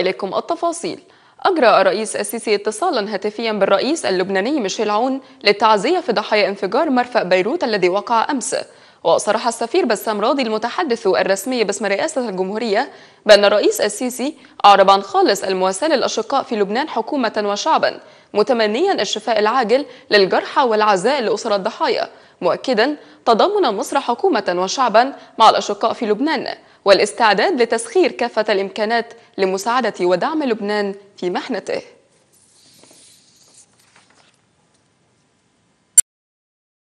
إليكم التفاصيل أجرى الرئيس السيسي اتصالا هاتفيا بالرئيس اللبناني ميشيل عون للتعزية في ضحايا انفجار مرفأ بيروت الذي وقع أمس وصرح السفير بسام راضي المتحدث الرسمي باسم رئاسة الجمهورية بأن الرئيس السيسي أعرب عن خالص المواساة للأشقاء في لبنان حكومة وشعبا متمنيا الشفاء العاجل للجرحى والعزاء لأسر الضحايا مؤكدا تضامن مصر حكومة وشعبا مع الأشقاء في لبنان والاستعداد لتسخير كافة الإمكانات لمساعدة ودعم لبنان في محنته